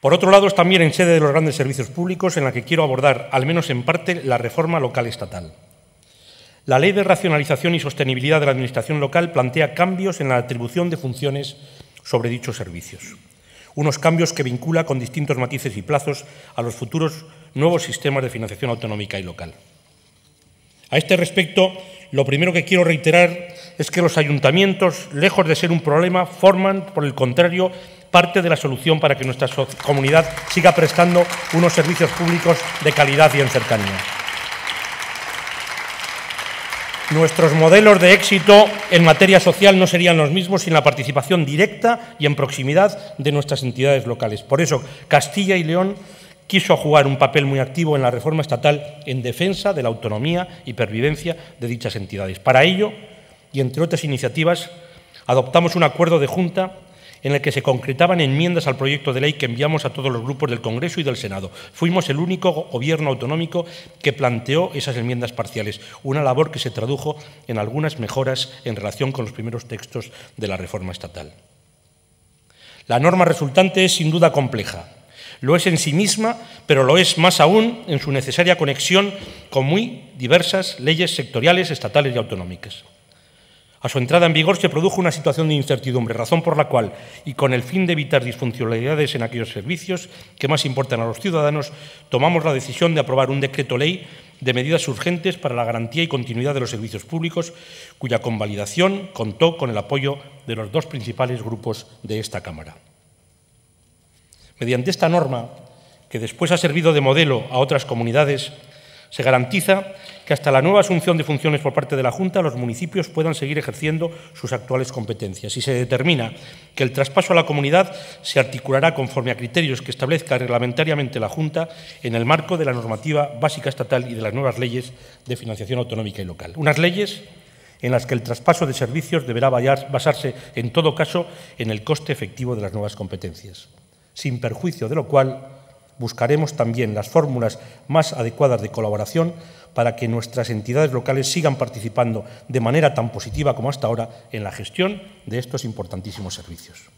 Por otro lado, es también en sede de los grandes servicios públicos en la que quiero abordar, al menos en parte, la reforma local estatal. La Ley de Racionalización y Sostenibilidad de la Administración Local plantea cambios en la atribución de funciones sobre dichos servicios. Unos cambios que vincula con distintos matices y plazos a los futuros nuevos sistemas de financiación autonómica y local. A este respecto, lo primero que quiero reiterar es que los ayuntamientos, lejos de ser un problema, forman, por el contrario, parte de la solución para que nuestra comunidad siga prestando unos servicios públicos de calidad y en cercanía. Nuestros modelos de éxito en materia social no serían los mismos sin la participación directa y en proximidad de nuestras entidades locales. Por eso, Castilla y León quiso jugar un papel muy activo en la reforma estatal en defensa de la autonomía y pervivencia de dichas entidades. Para ello, y entre otras iniciativas, adoptamos un acuerdo de junta en el que se concretaban enmiendas al proyecto de ley que enviamos a todos los grupos del Congreso y del Senado. Fuimos el único gobierno autonómico que planteó esas enmiendas parciales, una labor que se tradujo en algunas mejoras en relación con los primeros textos de la reforma estatal. La norma resultante es sin duda compleja. Lo es en sí misma, pero lo es más aún en su necesaria conexión con muy diversas leyes sectoriales, estatales y autonómicas. A su entrada en vigor se produjo una situación de incertidumbre, razón por la cual, y con el fin de evitar disfuncionalidades en aquellos servicios que más importan a los ciudadanos, tomamos la decisión de aprobar un decreto ley de medidas urgentes para la garantía y continuidad de los servicios públicos, cuya convalidación contó con el apoyo de los dos principales grupos de esta Cámara. Mediante esta norma, que después ha servido de modelo a otras comunidades, se garantiza que hasta la nueva asunción de funciones por parte de la Junta los municipios puedan seguir ejerciendo sus actuales competencias y se determina que el traspaso a la comunidad se articulará conforme a criterios que establezca reglamentariamente la Junta en el marco de la normativa básica estatal y de las nuevas leyes de financiación autonómica y local. Unas leyes en las que el traspaso de servicios deberá basarse, en todo caso, en el coste efectivo de las nuevas competencias, sin perjuicio de lo cual buscaremos también las fórmulas más adecuadas de colaboración para que nuestras entidades locales sigan participando de manera tan positiva como hasta ahora en la gestión de estos importantísimos servicios.